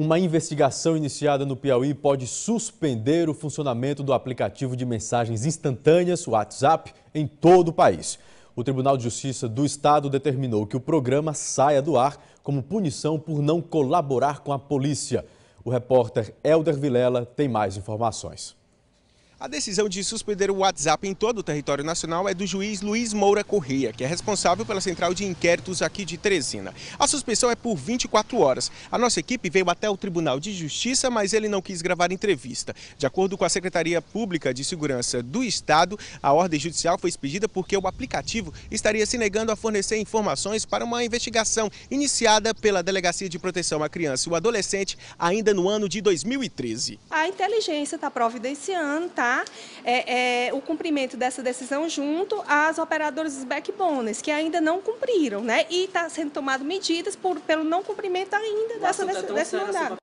Uma investigação iniciada no Piauí pode suspender o funcionamento do aplicativo de mensagens instantâneas, WhatsApp, em todo o país. O Tribunal de Justiça do Estado determinou que o programa saia do ar como punição por não colaborar com a polícia. O repórter Helder Vilela tem mais informações. A decisão de suspender o WhatsApp em todo o território nacional é do juiz Luiz Moura Corrêa, que é responsável pela central de inquéritos aqui de Teresina. A suspensão é por 24 horas. A nossa equipe veio até o Tribunal de Justiça, mas ele não quis gravar entrevista. De acordo com a Secretaria Pública de Segurança do Estado, a ordem judicial foi expedida porque o aplicativo estaria se negando a fornecer informações para uma investigação iniciada pela Delegacia de Proteção à Criança e ao Adolescente ainda no ano de 2013. A inteligência está providenciando, está é, é, o cumprimento dessa decisão junto às operadoras dos backbones, que ainda não cumpriram, né? E está sendo tomado medidas por, pelo não cumprimento ainda dessa, tá decisão.